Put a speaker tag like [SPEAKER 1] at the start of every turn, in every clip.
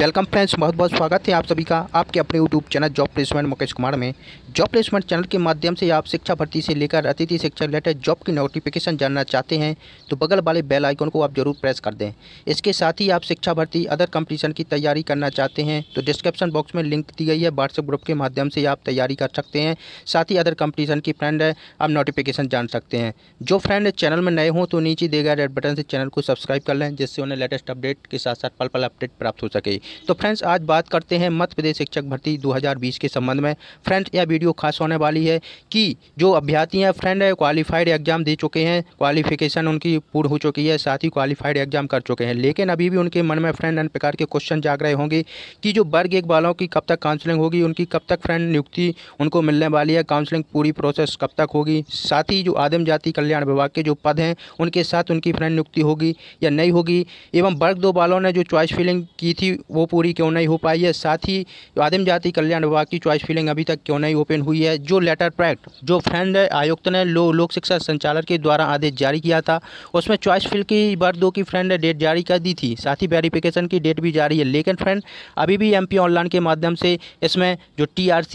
[SPEAKER 1] welcome friends बहुत बहुत स्वागत है आप सभी का आपके अपने YouTube channel job placement Mukesh Kumar में जॉब प्लेसमेंट चैनल के माध्यम से आप शिक्षा भर्ती से लेकर अतिथि शिक्षा रिलेटेड जॉब की नोटिफिकेशन जानना चाहते हैं तो बगल वाले बेल आइकन को आप जरूर प्रेस कर दें इसके साथ ही आप शिक्षा भर्ती अदर कंपटीशन की तैयारी करना चाहते हैं तो डिस्क्रिप्शन बॉक्स में लिंक दी गई है व्हाट्सएप ग्रुप के माध्यम से आप तैयारी कर सकते हैं साथ ही अदर कंपटीशन की फ्रेंड है आप नोटिफिकेशन जान सकते हैं जो फ्रेंड चैनल में नए हों तो नीचे दे गए रेड बटन से चैनल को सब्सक्राइब कर लें जिससे उन्हें लेटेस्ट अपडेट के साथ साथ पल पल अपडेट प्राप्त हो सके तो फ्रेंड्स आज बात करते हैं मध्य प्रदेश शिक्षक भर्ती 2020 के संबंध में फ्रेंड्स यह वीडियो खास होने वाली है कि जो अभ्यर्थी हैं फ्रेंड है क्वालिफाइड एग्जाम दे चुके हैं क्वालिफिकेशन उनकी पूर्ण हो चुकी है साथ ही क्वालिफाइड एग्जाम कर चुके हैं लेकिन अभी भी उनके मन में फ्रेंड अन्य प्रकार के क्वेश्चन जाग रहे होंगे कि जो वर्ग एक वालों की कब तक काउंसलिंग होगी उनकी कब तक फ्रेंड नियुक्ति उनको मिलने वाली है काउंसलिंग पूरी प्रोसेस कब तक होगी साथ ही जो आदिम जाति कल्याण विभाग के जो पद हैं उनके साथ उनकी फ्रेंड नियुक्ति होगी या नहीं होगी एवं वर्ग दो बालों ने जो चॉइस फिलिंग की थी वो वो पूरी क्यों नहीं हो पाई है साथ ही आदिम जाति कल्याण विभाग की चॉइस फिलिंग अभी तक क्यों नहीं ओपन हुई है जो लेटर प्रैक्ट जो फ्रेंड आयुक्त ने लो लोक शिक्षा संचालक के द्वारा आदेश जारी किया था उसमें चॉइस फिल की बार दो की फ्रेंड डेट जारी कर दी थी साथ ही वेरिफिकेशन की डेट भी जारी है लेकिन फ्रेंड अभी भी एम ऑनलाइन के माध्यम से इसमें जो टी आर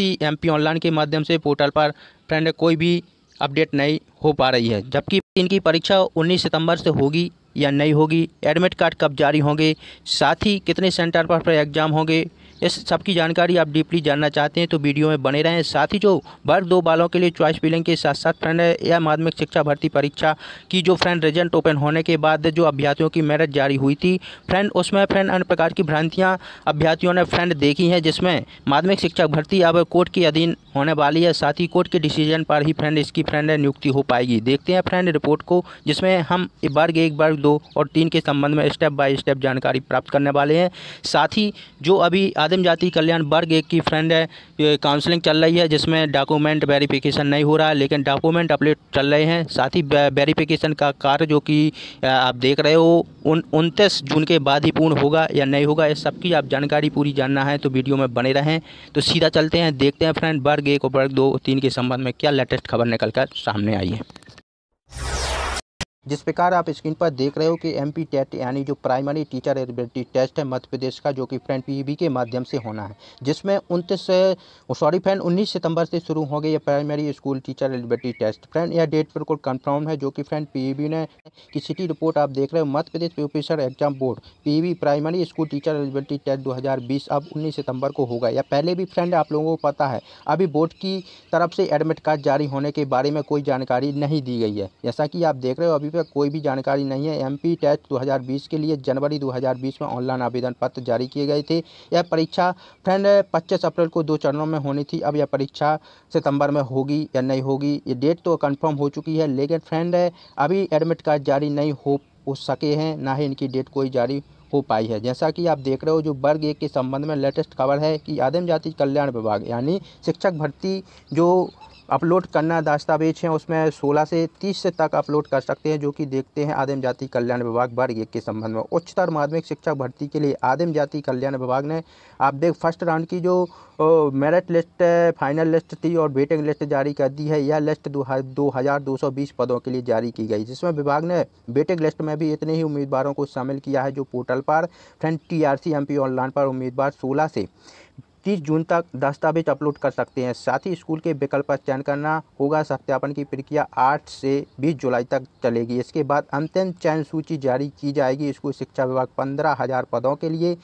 [SPEAKER 1] ऑनलाइन के माध्यम से पोर्टल पर फ्रेंड कोई भी अपडेट नहीं हो पा रही है जबकि इनकी परीक्षा 19 सितंबर से होगी या नहीं होगी एडमिट कार्ड कब जारी होंगे साथ ही कितने सेंटर पर एग्ज़ाम होंगे इस सब की जानकारी आप डीपली जानना चाहते हैं तो वीडियो में बने रहें साथ ही जो वर्ग दो बालों के लिए चॉइस फिलिंग के साथ साथ फ्रेंड या माध्यमिक शिक्षा भर्ती परीक्षा की जो फ्रेंड रिजल्ट ओपन होने के बाद जो अभ्यर्थियों की मेरिट जारी हुई थी फ्रेंड उसमें फ्रेंड अन्य प्रकार की भ्रांतियाँ अभ्यर्थियों ने फ्रेंड देखी हैं जिसमें माध्यमिक शिक्षा भर्ती अब कोर्ट के अधीन होने वाली है साथ ही कोर्ट के डिसीजन पर ही फ्रेंड इसकी फ्रेंड नियुक्ति हो पाएगी देखते हैं फ्रेंड रिपोर्ट को जिसमें हम वर्ग एक वर्ग दो और तीन के संबंध में स्टेप बाय स्टेप जानकारी प्राप्त करने वाले हैं साथ ही जो अभी आधे आदिम जाति कल्याण वर्ग एक की फ्रेंड है काउंसलिंग चल रही है जिसमें डॉक्यूमेंट वेरिफिकेशन नहीं हो रहा है लेकिन डॉक्यूमेंट अपलेट चल रहे हैं साथ ही वेरिफिकेशन का कार्य जो कि आप देख रहे हो उन उनतीस जून के बाद ही पूर्ण होगा या नहीं होगा इस सबकी आप जानकारी पूरी जानना है तो वीडियो में बने रहें तो सीधा चलते हैं देखते हैं फ्रेंड वर्ग एक और वर्ग दो तीन के संबंध में क्या लेटेस्ट खबर निकल कर सामने आई है जिस प्रकार आप स्क्रीन पर देख रहे हो कि एम पी टेट यानी जो प्राइमरी टीचर एलिबिलिटी टेस्ट है मध्य प्रदेश का जो कि फ्रेंड पी e के माध्यम से होना है जिसमें उनतीस सॉरी फ्रेंड उन्नीस सितंबर से शुरू हो गई ये primary school teacher eligibility test friend यह डेट बिल्कुल कन्फर्म है जो कि फ्रेंड पी e ने की सिटी रिपोर्ट आप देख रहे हो Madhya Pradesh professor exam board P primary school teacher eligibility test दो अब उन्नीस सितम्बर को होगा या पहले भी फ्रेंड आप लोगों को पता है अभी बोर्ड की तरफ से एडमिट कार्ड जारी होने के बारे में कोई जानकारी नहीं दी गई है जैसा कि आप देख रहे हो अभी पर कोई भी जानकारी नहीं है एमपी पी टेट दो के लिए जनवरी 2020 में ऑनलाइन आवेदन पत्र जारी किए गए थे यह परीक्षा फ्रेंड पच्चीस अप्रैल को दो चरणों में होनी थी अब यह परीक्षा सितंबर में होगी या नहीं होगी ये डेट तो कन्फर्म हो चुकी है लेकिन फ्रेंड अभी एडमिट कार्ड जारी नहीं हो सके हैं ना ही इनकी डेट कोई जारी हो पाई है जैसा कि आप देख रहे हो जो वर्ग एक के संबंध में लेटेस्ट खबर है कि आदिम जाति कल्याण विभाग यानी शिक्षक भर्ती जो अपलोड करना दस्तावेज है उसमें 16 से 30 तक अपलोड कर सकते हैं जो कि देखते हैं आदिम जाति कल्याण विभाग वर्ग एक के संबंध में उच्चतर माध्यमिक शिक्षा भर्ती के लिए आदिम जाति कल्याण विभाग ने आप देख फर्स्ट राउंड की जो मेरिट लिस्ट फाइनल लिस्ट थी और वेटिंग लिस्ट जारी कर दी है यह लिस्ट दो हज़ार दो सौ बीस पदों के लिए जारी की गई जिसमें विभाग ने वेटिंग लिस्ट में भी इतने ही उम्मीदवारों को शामिल किया है जो पोर्टल पर friend T R C M P online पर उम्मीदवार सोलह से तीस जून तक दस्तावेज अपलोड कर सकते हैं साथ ही स्कूल के विकल्प का चयन करना होगा सत्यापन की प्रक्रिया आठ से बीस जुलाई तक चलेगी इसके बाद अंतिम चयन सूची जारी की जाएगी स्कूल शिक्षा विभाग पंद्रह हज़ार पदों के लिए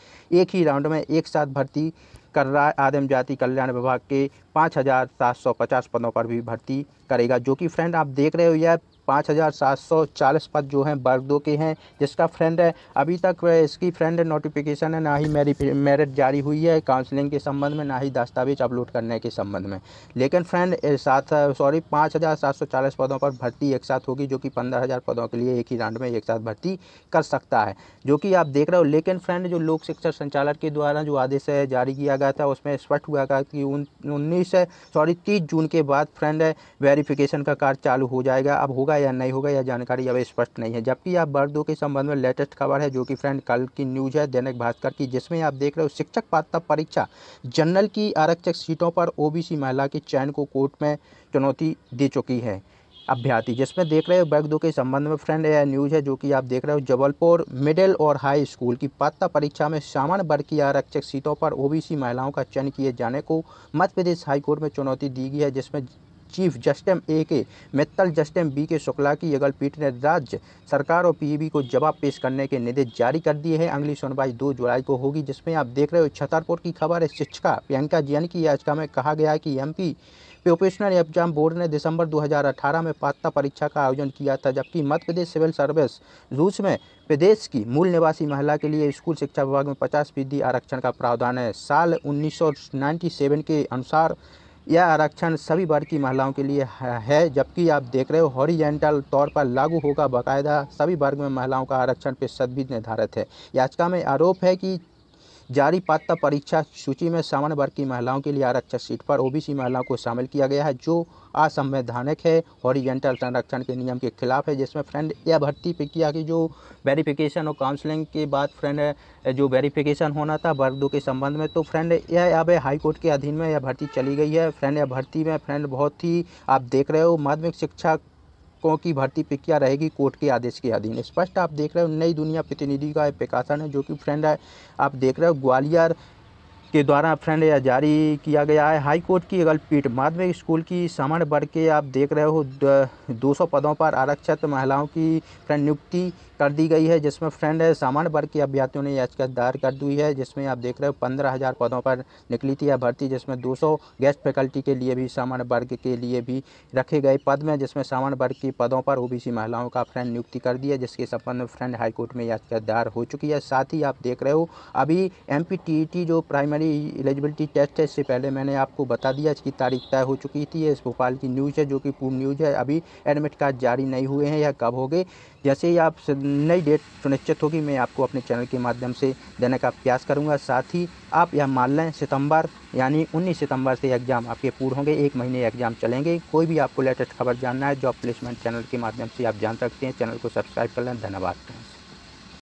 [SPEAKER 1] एक ही राउंड में एक साथ भर्ती कर रहा है आदिम जाति कल्याण विभाग के पाँच हज़ार सात सौ पचास पदों पर भी भर्ती करेगा जो कि फ्रेंड आप देख रहे हो यह पाँच हज़ार सात सौ चालीस पद जो हैं वर्ग दो के हैं जिसका फ्रेंड है अभी तक इसकी फ्रेंड नोटिफिकेशन है ना ही मेरी मेरिट जारी हुई है काउंसलिंग के संबंध में ना ही दस्तावेज अपलोड करने के संबंध में लेकिन फ्रेंड सात सॉरी पाँच हज़ार सात सौ चालीस पदों पर भर्ती एक साथ होगी जो कि पंद्रह हज़ार पदों के लिए एक ही राउंड में एक साथ भर्ती कर सकता है जो कि आप देख रहे हो लेकिन फ्रेंड जो लोक शिक्षा संचालक के द्वारा जो आदेश जारी किया गया था उसमें स्पष्ट हुआ था कि उन उन्नीस उन्नीस सॉरी तीस जून के बाद फ्रेंड वेरिफिकेशन का कार्य चालू हो जाएगा अब होगा या नहीं होगा यह जानकारी अब स्पष्ट नहीं है जबकि आप बर्थ के संबंध में लेटेस्ट खबर है जो कि फ्रेंड कल की न्यूज़ है दैनिक भास्कर की जिसमें आप देख रहे हो शिक्षक पात्रता परीक्षा जनरल की आरक्षक सीटों पर ओबीसी महिला के चयन को कोर्ट में चुनौती दे चुकी है अभ्यर्थी जिसमें देख रहे हो दो के संबंध में फ्रेंड यह न्यूज़ है जो कि आप देख रहे हो जबलपुर मिडिल और हाई स्कूल की पात्रता परीक्षा में सामान्य वर्ग की आरक्षक सीटों पर ओबीसी महिलाओं का चयन किए जाने को मध्य प्रदेश हाईकोर्ट में चुनौती दी गई है जिसमें चीफ जस्टिस ए के मित्तल जस्टिस बी के शुक्ला की एकल पीठ ने राज्य सरकार और पीईबी e को जवाब पेश करने के निर्देश जारी कर दिए हैं अगली सुनवाई दो जुलाई को होगी जिसमें आप देख रहे हो छतरपुर की खबर है शिक्षिका प्रियंका जैन की याचिका में कहा गया है कि एमपी प्रोफेशनल एग्जाम बोर्ड ने दिसंबर 2018 में पात्रता परीक्षा का आयोजन किया था जबकि मध्य प्रदेश सिविल सर्विस रूस में प्रदेश की मूल निवासी महिला के लिए स्कूल शिक्षा विभाग में पचास फीसदी आरक्षण का प्रावधान है साल उन्नीस के अनुसार यह आरक्षण सभी वर्ग की महिलाओं के लिए है जबकि आप देख रहे हो हॉरिजेंटल तौर पर लागू होगा बाकायदा सभी वर्ग में महिलाओं का आरक्षण प्रतिशत भी निर्धारित है याचिका में आरोप है कि जारी पात्रता परीक्षा सूची में सामान्य वर्ग की महिलाओं के लिए आरक्षण सीट पर ओबीसी महिलाओं को शामिल किया गया है जो असंवैधानिक है हॉरिजेंटल संरक्षण के नियम के खिलाफ है जिसमें फ्रेंड यह भर्ती किया की जो वेरिफिकेशन और काउंसलिंग के बाद फ्रेंड जो वेरिफिकेशन होना था वर्ग दो के संबंध में तो फ्रेंड यह अब हाईकोर्ट के अधीन में यह भर्ती चली गई है फ्रेंड यह भर्ती में फ्रेंड बहुत ही आप देख रहे हो माध्यमिक शिक्षा शिक्षकों की भर्ती प्रक्रिया रहेगी कोर्ट के आदेश के अधीन स्पष्ट आप देख रहे हो नई दुनिया प्रतिनिधि का प्रकाशन है जो कि फ्रेंड है आप देख रहे हो ग्वालियर के द्वारा फ्रेंड यह जारी किया गया है हाई कोर्ट की पीठ माध्यमिक स्कूल की सामान्य वर्ग के आप देख रहे हो दो सौ पदों पर आरक्षित महिलाओं की फ्रेंड नियुक्ति कर दी गई है जिसमें फ्रेंड सामान्य वर्ग के अभ्यर्थियों ने याचिका दायर कर दी है जिसमें आप देख रहे हो पंद्रह हज़ार पदों पर निकली थी यह भर्ती जिसमें दो सौ गेस्ट फैकल्टी के लिए भी सामान्य वर्ग के लिए भी रखे गए पद में जिसमें सामान्य वर्ग के पदों पर सी महिलाओं का फ्रेंड नियुक्ति कर दी है जिसके संबंध में फ्रेंड हाईकोर्ट में याचिका दायर हो चुकी है साथ ही आप देख रहे हो अभी एम जो प्राइमरी प्रिलिमिनरी एलिजिबिलिटी टेस्ट है इससे पहले मैंने आपको बता दिया इसकी तारीख तय हो चुकी थी इस भोपाल की न्यूज़ है जो कि पूर्व न्यूज़ है अभी एडमिट कार्ड जारी नहीं हुए हैं या कब हो गए जैसे ही आप नई डेट सुनिश्चित होगी मैं आपको अपने चैनल के माध्यम से देने का प्रयास करूँगा साथ ही आप यह मान लें सितंबर यानी उन्नीस सितंबर से एग्ज़ाम आपके पूर्ण होंगे एक महीने एग्ज़ाम चलेंगे कोई भी आपको लेटेस्ट खबर जानना है जॉब प्लेसमेंट चैनल के माध्यम से आप जान सकते हैं चैनल को सब्सक्राइब कर लें धन्यवाद